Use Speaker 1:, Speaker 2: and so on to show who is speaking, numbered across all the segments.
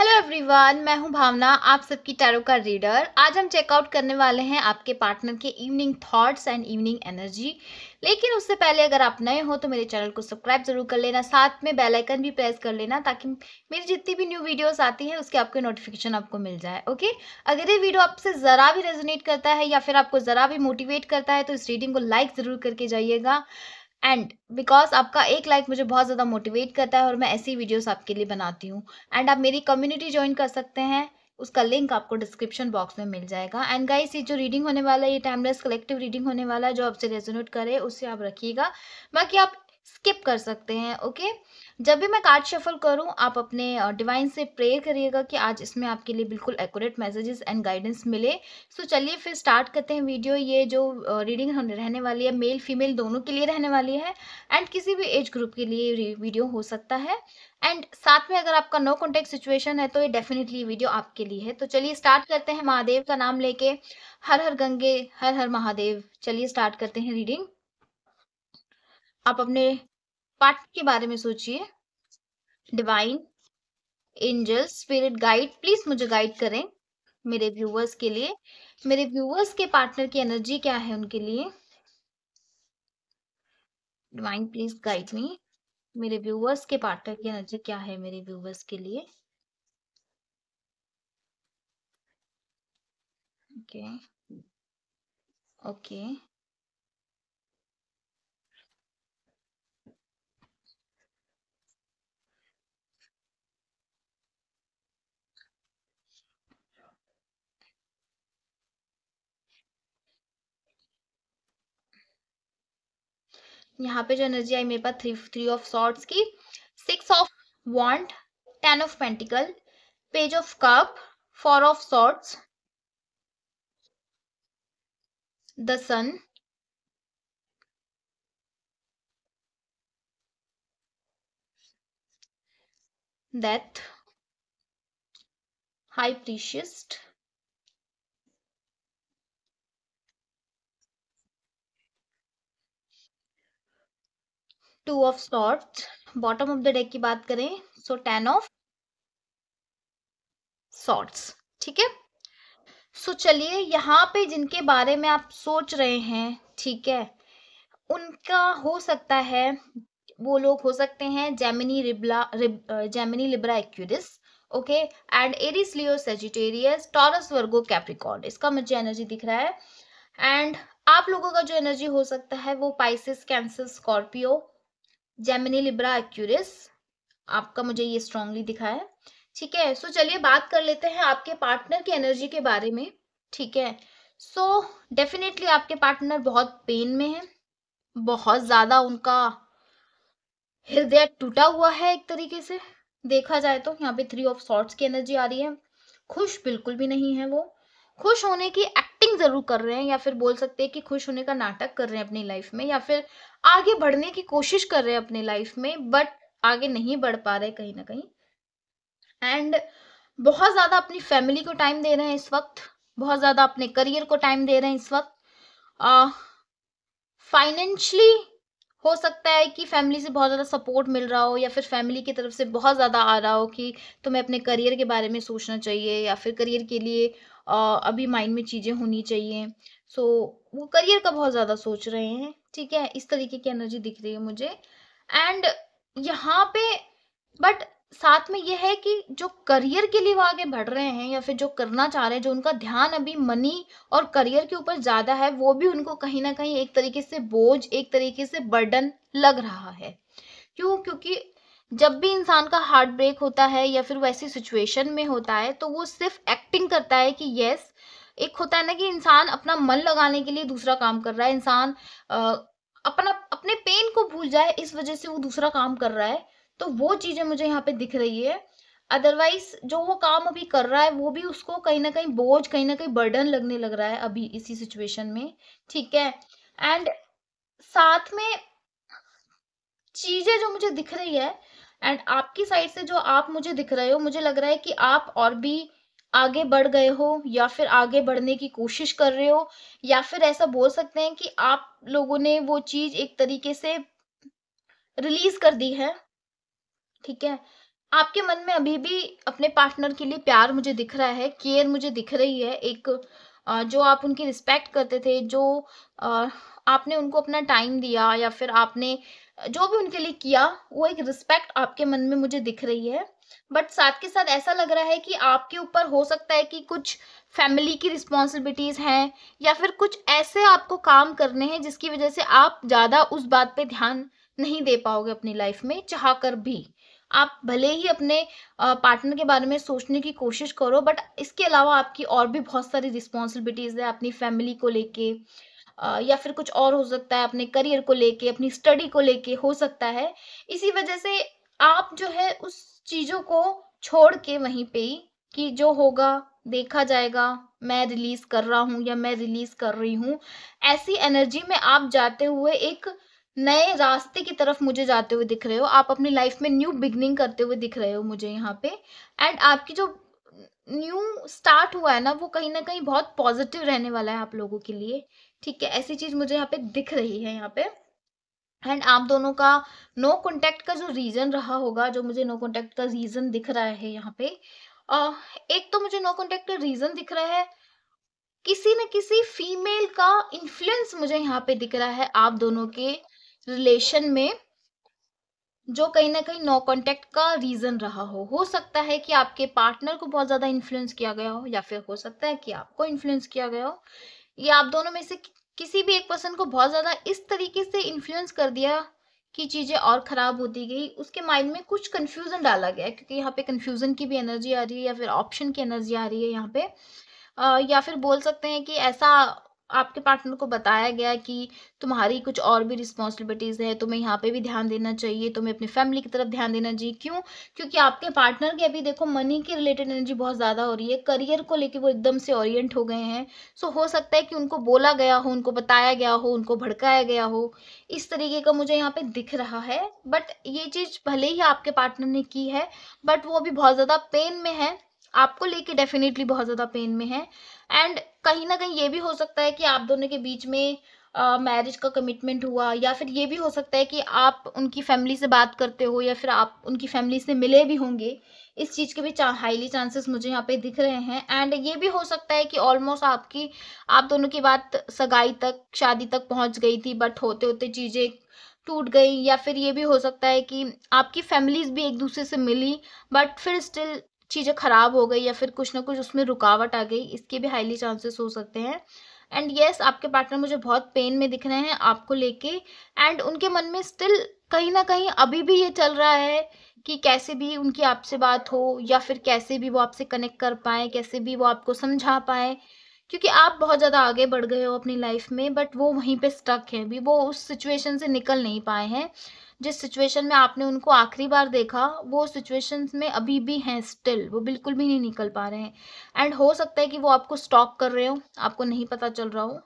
Speaker 1: Hello everyone मैं हूं भावना आप सबकी टैरो का रीडर आज हम चेकआउट करने वाले हैं आपके पार्टनर के evening thoughts and evening energy लेकिन उससे पहले अगर आप नए हो तो मेरे चैनल को सब्सक्राइब जरूर कर लेना साथ में बेल आइकन भी प्रेस कर लेना ताकि मेरी जितनी भी न्यू वीडियोस आती है उसके आपके नोटिफिकेशन आपको मिल जाए ओके अगर ये वीडियो आपसे ज़रा भी रेजोनेट करता है या फिर आपको ज़रा भी मोटिवेट करता है तो इस रीडिंग को लाइक ज़रूर करके जाइएगा एंड बिकॉज आपका एक लाइक like मुझे बहुत ज़्यादा मोटिवेट करता है और मैं ऐसी वीडियोस आपके लिए बनाती हूँ एंड आप मेरी कम्युनिटी ज्वाइन कर सकते हैं उसका लिंक आपको डिस्क्रिप्शन बॉक्स में मिल जाएगा एंड गाइस ये जो रीडिंग होने वाला है ये टाइमलेस कलेक्टिव रीडिंग होने वाला है जो आपसे रेजोनेट करे उससे आप रखिएगा बाकी आप स्किप कर सकते हैं ओके जब भी मैं कार्ड शफल करूं आप अपने डिवाइन से प्रेयर करिएगा कि आज इसमें आपके लिए बिल्कुल एक्यूरेट मैसेजेस एंड गाइडेंस मिले सो so, चलिए फिर स्टार्ट करते हैं वीडियो ये जो रीडिंग रहने वाली है मेल फीमेल दोनों के लिए रहने वाली है एंड किसी भी एज ग्रुप के लिए वीडियो हो सकता है एंड साथ में अगर आपका नो कॉन्टेक्ट सिचुएशन है तो ये डेफिनेटली वीडियो आपके लिए है तो चलिए स्टार्ट करते हैं महादेव का नाम लेके हर हर गंगे हर हर महादेव चलिए स्टार्ट करते हैं रीडिंग आप अपने पार्ट के बारे में सोचिए divine angel spirit guide please मुझे गाइड करें मेरे व्यूवर्स के लिए मेरे व्यूवर्स के पार्टनर की एनर्जी क्या है उनके लिए डिवाइन प्लीज गाइड मी मेरे व्यूवर्स के पार्टनर की एनर्जी क्या है मेरे व्यूवर्स के लिए ओके okay. Okay okay. यहाँ पे जो एनर्जी आई मेरे पास थ्री थ्री ऑफ सॉर्ट्स की six of wands ten of pentacle page of cup four of swords the sun death high priestess two of swords bottom of the deck की बात करें सो टेन ऑफ सॉर्ट्स ठीक है सो चलिए यहाँ पे जिनके बारे में आप सोच रहे हैं ठीक है उनका हो सकता है वो लोग हो सकते हैं जेमिनी रिबला रिब, Gemini Libra Aquarius okay and Aries Leo Sagittarius Taurus Virgo Capricorn इसका मुझे एनर्जी दिख रहा है एंड आप लोगों का जो एनर्जी हो सकता है वो Pisces Cancer Scorpio Gemini Libra Aquarius आपका मुझे ये स्ट्रांगली दिखा है ठीक है सो चलिए बात कर लेते हैं आपके पार्टनर की एनर्जी के बारे में ठीक है सो so, डेफिनेटली आपके पार्टनर बहुत पेन में है बहुत ज़्यादा उनका हृदय टूटा हुआ है एक तरीके से देखा जाए तो यहाँ पे थ्री ऑफ सॉर्ट्स की एनर्जी आ रही है खुश बिल्कुल भी नहीं है वो खुश होने की एक्टिंग जरूर कर रहे हैं या फिर बोल सकते हैं कि खुश होने का नाटक कर रहे हैं अपनी लाइफ में या फिर आगे बढ़ने की कोशिश कर रहे हैं अपनी लाइफ में बट आगे नहीं बढ़ पा रहे कहीं ना कहीं एंड बहुत ज़्यादा अपनी फैमिली को टाइम दे रहे हैं इस वक्त बहुत ज़्यादा अपने करियर को टाइम दे रहे हैं इस वक्त फाइनेंशली हो सकता है कि फैमिली से बहुत ज़्यादा सपोर्ट मिल रहा हो या फिर फैमिली की तरफ से बहुत ज़्यादा आ रहा हो कि तुम्हें अपने करियर के बारे में सोचना चाहिए या फिर करियर के लिए अभी माइंड में चीज़ें होनी चाहिए सो so, वो करियर का बहुत ज़्यादा सोच रहे हैं ठीक है इस तरीके की एनर्जी दिख रही है मुझे एंड यहाँ पे बट साथ में यह है कि जो करियर के लिए वो आगे बढ़ रहे हैं या फिर जो करना चाह रहे हैं जो उनका ध्यान अभी मनी और करियर के ऊपर ज़्यादा है वो भी उनको कहीं ना कहीं एक तरीके से बोझ एक तरीके से बर्डन लग रहा है क्यों क्योंकि जब भी इंसान का हार्ट ब्रेक होता है या फिर वो ऐसी सिचुएशन में होता है तो वो सिर्फ एक्टिंग करता है कि यस एक होता है ना कि इंसान अपना मन लगाने के लिए दूसरा काम कर रहा है इंसान अपना अपने पेन को भूल जाए इस वजह से वो दूसरा काम कर रहा है तो वो चीज़ें मुझे यहाँ पे दिख रही है अदरवाइज जो वो काम अभी कर रहा है वो भी उसको कहीं ना कहीं बोझ कहीं ना कहीं बर्डन लगने लग रहा है अभी इसी सिचुएशन में ठीक है एंड साथ में चीज़ें जो मुझे दिख रही है एंड आपकी साइड से जो आप मुझे दिख रहे हो मुझे लग रहा है कि आप और भी आगे बढ़ गए हो या फिर आगे बढ़ने की कोशिश कर रहे हो या फिर ऐसा बोल सकते हैं कि आप लोगों ने वो चीज एक तरीके से रिलीज कर दी है ठीक है आपके मन में अभी भी अपने पार्टनर के लिए प्यार मुझे दिख रहा है केयर मुझे दिख रही है एक जो आप उनकी रिस्पेक्ट करते थे जो आपने उनको अपना टाइम दिया या फिर आपने जो भी उनके लिए किया वो एक रिस्पेक्ट आपके मन में मुझे दिख रही है बट साथ के साथ ऐसा लग रहा है कि आपके ऊपर हो सकता है कि कुछ फैमिली की रिस्पॉन्सिबिलिटीज़ हैं या फिर कुछ ऐसे आपको काम करने हैं जिसकी वजह से आप ज़्यादा उस बात पे ध्यान नहीं दे पाओगे अपनी लाइफ में चाह कर भी आप भले ही अपने पार्टनर के बारे में सोचने की कोशिश करो बट इसके अलावा आपकी और भी बहुत सारी रिस्पॉन्सिबिलिटीज़ है अपनी फैमिली को लेके या फिर कुछ और हो सकता है अपने करियर को लेके अपनी स्टडी को लेके हो सकता है इसी वजह से आप जो है उस चीज़ों को छोड़ के वहीं पे ही कि जो होगा देखा जाएगा मैं रिलीज कर रहा हूँ या मैं रिलीज कर रही हूँ ऐसी एनर्जी में आप जाते हुए एक नए रास्ते की तरफ मुझे जाते हुए दिख रहे हो आप अपनी लाइफ में न्यू बिगनिंग करते हुए दिख रहे हो मुझे यहाँ पे एंड आपकी जो न्यू स्टार्ट हुआ है ना वो कहीं ना कहीं बहुत पॉजिटिव रहने वाला है आप लोगों के लिए ठीक है ऐसी चीज़ मुझे यहाँ पे दिख रही है यहाँ पे एंड आप दोनों का नो no कॉन्टेक्ट का जो रीज़न रहा होगा जो मुझे नो no कॉन्टेक्ट का रीज़न दिख रहा है यहाँ पे uh, एक तो मुझे नो no कॉन्टेक्ट का रीज़न दिख रहा है किसी न किसी फीमेल का इन्फ्लुएंस मुझे यहाँ पे दिख रहा है आप दोनों के रिलेशन में जो कहीं ना कहीं नो कॉन्टैक्ट का रीज़न रहा हो हो सकता है कि आपके पार्टनर को बहुत ज़्यादा इन्फ्लुएंस किया गया हो या फिर हो सकता है कि आपको इन्फ्लुएंस किया गया हो या आप दोनों में से किसी भी एक पर्सन को बहुत ज़्यादा इस तरीके से इन्फ्लुएंस कर दिया कि चीज़ें और ख़राब होती गई उसके माइंड में कुछ कन्फ्यूज़न डाला गया क्योंकि यहाँ पे कन्फ्यूज़न की भी एनर्जी आ रही है या फिर ऑप्शन की एनर्जी आ रही है यहाँ पे आ, या फिर बोल सकते हैं कि ऐसा आपके पार्टनर को बताया गया कि तुम्हारी कुछ और भी रिस्पॉन्सिबिलिटीज़ है तुम्हें यहाँ पे भी ध्यान देना चाहिए तुम्हें अपनी फैमिली की तरफ ध्यान देना चाहिए क्यों क्योंकि आपके पार्टनर के अभी देखो मनी के रिलेटेड एनर्जी बहुत ज़्यादा हो रही है करियर को लेके वो एकदम से ओरिएंट हो गए हैं सो हो सकता है कि उनको बोला गया हो उनको बताया गया हो उनको भड़काया गया हो इस तरीके का मुझे यहाँ पे दिख रहा है बट ये चीज़ भले ही आपके पार्टनर ने की है बट वो अभी बहुत ज़्यादा पेन में है आपको लेके डेफिनेटली बहुत ज़्यादा पेन में है एंड कहीं ना कहीं ये भी हो सकता है कि आप दोनों के बीच में मैरिज uh, का कमिटमेंट हुआ या फिर ये भी हो सकता है कि आप उनकी फैमिली से बात करते हो या फिर आप उनकी फैमिली से मिले भी होंगे इस चीज़ के भी चा, हाईली चांसेस मुझे यहाँ पे दिख रहे हैं एंड ये भी हो सकता है कि ऑलमोस्ट आपकी आप दोनों की बात सगाई तक शादी तक पहुँच गई थी बट होते होते चीज़ें टूट गई या फिर ये भी हो सकता है कि आपकी फैमिलीज भी एक दूसरे से मिली बट फिर स्टिल चीज़ें ख़राब हो गई या फिर कुछ ना कुछ उसमें रुकावट आ गई इसके भी हाईली चांसेस हो सकते हैं एंड येस yes, आपके पार्टनर मुझे बहुत पेन में दिख रहे हैं आपको लेके एंड उनके मन में स्टिल कहीं ना कहीं अभी भी ये चल रहा है कि कैसे भी उनकी आपसे बात हो या फिर कैसे भी वो आपसे कनेक्ट कर पाए कैसे भी वो आपको समझा पाए क्योंकि आप बहुत ज़्यादा आगे बढ़ गए हो अपनी लाइफ में बट वो वहीं पे स्टक हैं भी वो उस सिचुएशन से निकल नहीं पाए हैं जिस सिचुएशन में आपने उनको आखिरी बार देखा वो सिचुएशंस में अभी भी हैं स्टिल वो बिल्कुल भी नहीं निकल पा रहे हैं एंड हो सकता है कि वो आपको स्टॉक कर रहे हो आपको नहीं पता चल रहा हो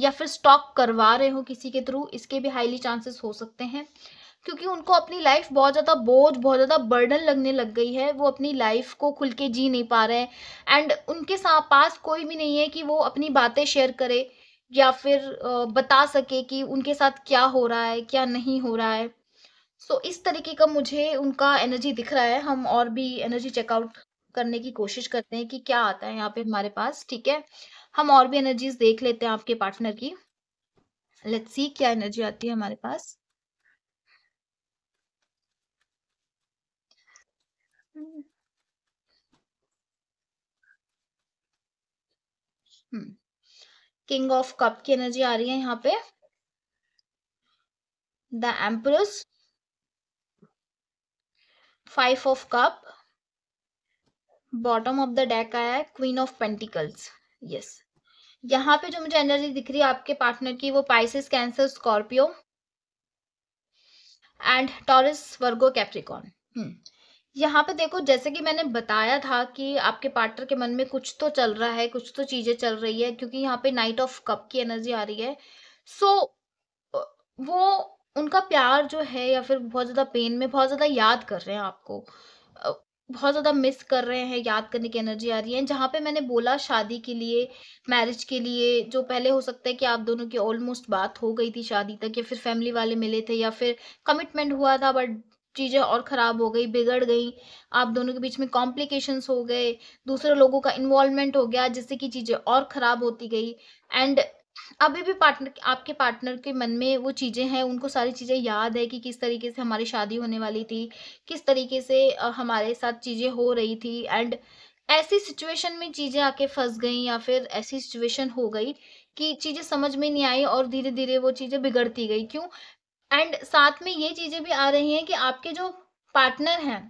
Speaker 1: या फिर स्टॉक करवा रहे हो किसी के थ्रू इसके भी हाईली चांसेस हो सकते हैं क्योंकि उनको अपनी लाइफ बहुत ज़्यादा बोझ बहुत ज़्यादा बर्डन लगने लग गई है वो अपनी लाइफ को खुल के जी नहीं पा रहे हैं एंड उनके पास कोई भी नहीं है कि वो अपनी बातें शेयर करे या फिर बता सके कि उनके साथ क्या हो रहा है क्या नहीं हो रहा है सो so, इस तरीके का मुझे उनका एनर्जी दिख रहा है हम और भी एनर्जी चेकआउट करने की कोशिश करते हैं कि क्या आता है यहाँ पे हमारे पास ठीक है हम और भी एनर्जीज देख लेते हैं आपके पार्टनर की लेट्स सी क्या एनर्जी आती है हमारे पास हम्म किंग ऑफ कप की एनर्जी आ रही है यहाँ पे the empress five of cup bottom of the deck आया है क्वीन ऑफ पेंटिकल्स यस यहाँ पे जो मुझे एनर्जी दिख रही है आपके पार्टनर की वो Pisces Cancer Scorpio and Taurus Virgo Capricorn hmm. यहाँ पे देखो जैसे कि मैंने बताया था कि आपके पार्टनर के मन में कुछ तो चल रहा है कुछ तो चीजें चल रही है क्योंकि यहाँ पे नाइट ऑफ कप की एनर्जी आ रही है सो so, वो उनका प्यार जो है या फिर बहुत ज़्यादा पेन में बहुत ज़्यादा याद कर रहे हैं आपको बहुत ज़्यादा मिस कर रहे हैं याद करने की एनर्जी आ रही है जहाँ पे मैंने बोला शादी के लिए मैरिज के लिए जो पहले हो सकता है कि आप दोनों की ऑलमोस्ट बात हो गई थी शादी तक या फिर फैमिली वाले मिले थे या फिर कमिटमेंट हुआ था बट चीज़ें और ख़राब हो गई बिगड़ गई आप दोनों के बीच में कॉम्प्लिकेशंस हो गए दूसरे लोगों का इन्वॉल्वमेंट हो गया जिससे कि चीज़ें और ख़राब होती गई एंड अभी भी पार्टनर आपके पार्टनर के मन में वो चीज़ें हैं उनको सारी चीज़ें याद है कि किस तरीके से हमारी शादी होने वाली थी किस तरीके से हमारे साथ चीज़ें हो रही थी एंड ऐसी सिचुएशन में चीज़ें आके फंस गई या फिर ऐसी सिचुएशन हो गई कि चीज़ें समझ में नहीं आई और धीरे धीरे वो चीज़ें बिगड़ती गई क्यों एंड साथ में ये चीज़ें भी आ रही हैं कि आपके जो पार्टनर हैं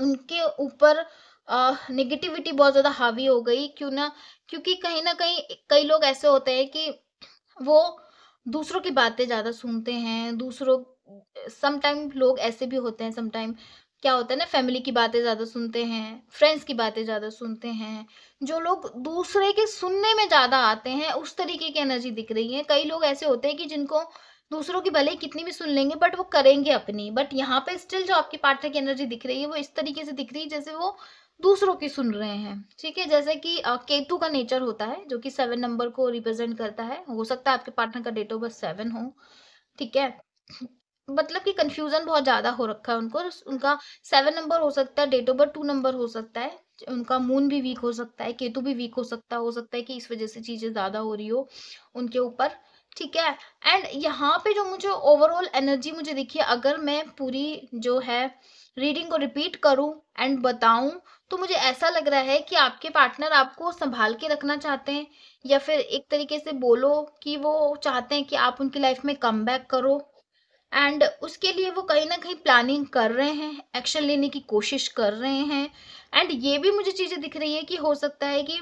Speaker 1: उनके ऊपर नेगेटिविटी बहुत ज़्यादा हावी हो गई क्यों ना क्योंकि कहीं ना कहीं कई लोग ऐसे होते हैं कि वो दूसरों की बातें ज़्यादा सुनते हैं दूसरों समटाइम लोग ऐसे भी होते हैं समटाइम क्या होता है ना फैमिली की बातें ज़्यादा सुनते हैं फ्रेंड्स की बातें ज़्यादा सुनते हैं जो लोग दूसरे के सुनने में ज़्यादा आते हैं उस तरीके की एनर्जी दिख रही है कई लोग ऐसे होते हैं कि जिनको दूसरों की भले ही कितनी भी सुन लेंगे बट वो करेंगे अपनी बट यहाँ पे स्टिल जो आपकी पार्टनर की एनर्जी दिख रही है वो इस तरीके से दिख रही है जैसे वो दूसरों की सुन रहे हैं ठीक है जैसे कि केतु का नेचर होता है जो कि सेवन नंबर को रिप्रेजेंट करता है हो सकता है आपके पार्टनर का डेट ऑफ बर्थ सेवन हो ठीक है मतलब कि कंफ्यूजन बहुत ज़्यादा हो रखा है उनको उनका सेवन नंबर हो सकता है date of birth two number हो सकता है उनका मून भी वीक हो सकता है केतु भी वीक हो सकता हो सकता है कि इस वजह से चीज़ें ज़्यादा हो रही हो उनके ऊपर ठीक है एंड यहाँ पे जो मुझे ओवरऑल एनर्जी मुझे दिखी अगर मैं पूरी जो है रीडिंग को रिपीट करूँ एंड बताऊँ तो मुझे ऐसा लग रहा है कि आपके पार्टनर आपको संभाल के रखना चाहते हैं या फिर एक तरीके से बोलो कि वो चाहते हैं कि आप उनकी लाइफ में कम बैक करो एंड उसके लिए वो कहीं ना कहीं प्लानिंग कर रहे हैं एक्शन लेने की कोशिश कर रहे हैं एंड ये भी मुझे चीज़ें दिख रही है कि हो सकता है कि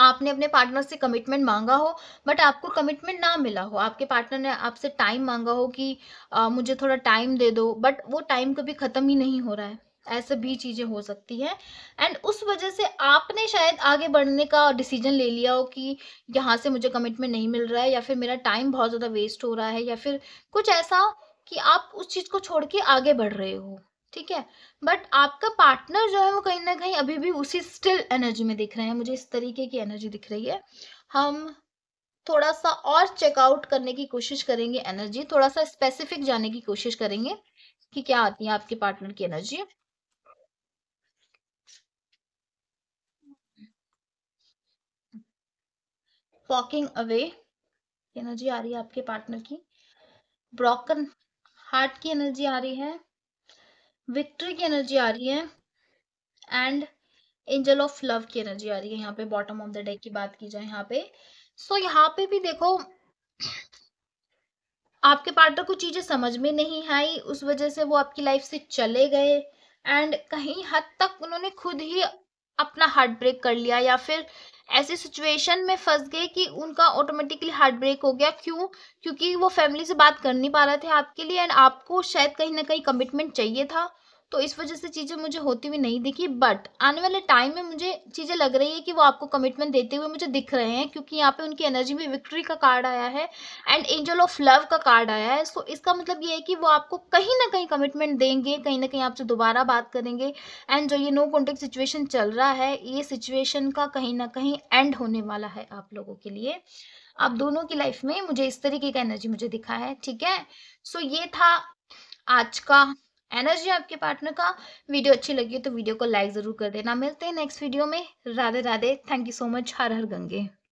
Speaker 1: आपने अपने पार्टनर से कमिटमेंट मांगा हो बट आपको कमिटमेंट ना मिला हो आपके पार्टनर ने आपसे टाइम मांगा हो कि आ, मुझे थोड़ा टाइम दे दो बट वो टाइम कभी ख़त्म ही नहीं हो रहा है ऐसे भी चीज़ें हो सकती हैं एंड उस वजह से आपने शायद आगे बढ़ने का डिसीजन ले लिया हो कि यहाँ से मुझे कमिटमेंट नहीं मिल रहा है या फिर मेरा टाइम बहुत ज़्यादा वेस्ट हो रहा है या फिर कुछ ऐसा कि आप उस चीज़ को छोड़ के आगे बढ़ रहे हो ठीक है बट आपका पार्टनर जो है वो कहीं ना कहीं अभी भी उसी स्टिल एनर्जी में दिख रहे हैं मुझे इस तरीके की एनर्जी दिख रही है हम थोड़ा सा और चेकआउट करने की कोशिश करेंगे एनर्जी थोड़ा सा स्पेसिफिक जाने की कोशिश करेंगे कि क्या आती है आपके पार्टनर की एनर्जी वॉकिंग अवे एनर्जी आ रही है आपके पार्टनर की ब्रोकन हार्ट की एनर्जी आ रही है विक्ट्री की एनर्जी आ रही है एंड एंजल ऑफ लव की एनर्जी आ रही है यहाँ पे बॉटम ऑफ द डेक की बात की जाए यहाँ पे सो so, यहाँ पे भी देखो आपके पार्टनर को चीजें समझ में नहीं आई उस वजह से वो आपकी लाइफ से चले गए एंड कहीं हद तक उन्होंने खुद ही अपना हार्ट ब्रेक कर लिया या फिर ऐसी सिचुएशन में फंस गए कि उनका ऑटोमेटिकली हार्ट ब्रेक हो गया क्यों क्योंकि वो फैमिली से बात कर नहीं पा रहे थे आपके लिए एंड आपको शायद कहीं ना कहीं कमिटमेंट चाहिए था तो इस वजह से चीज़ें मुझे होती हुई नहीं दिखी बट आने वाले टाइम में मुझे चीज़ें लग रही है कि वो आपको कमिटमेंट देते हुए मुझे दिख रहे हैं क्योंकि यहाँ पे उनकी एनर्जी में विक्ट्री का कार्ड आया है एंड एंजल ऑफ लव का कार्ड आया है सो इसका मतलब ये है कि वो आपको कहीं ना कहीं कमिटमेंट देंगे कहीं ना कहीं आपसे दोबारा बात करेंगे एंड जो ये नो कॉन्टेक्ट सिचुएशन चल रहा है ये सिचुएशन का कहीं ना कहीं एंड होने वाला है आप लोगों के लिए आप दोनों की लाइफ में मुझे इस तरीके का एनर्जी मुझे दिखा है ठीक है सो so, ये था आज का एनर्जी आपके पार्टनर का वीडियो अच्छी लगी तो वीडियो को लाइक ज़रूर कर देना मिलते हैं नेक्स्ट वीडियो में Radhe Radhe thank you so much Har Har Gange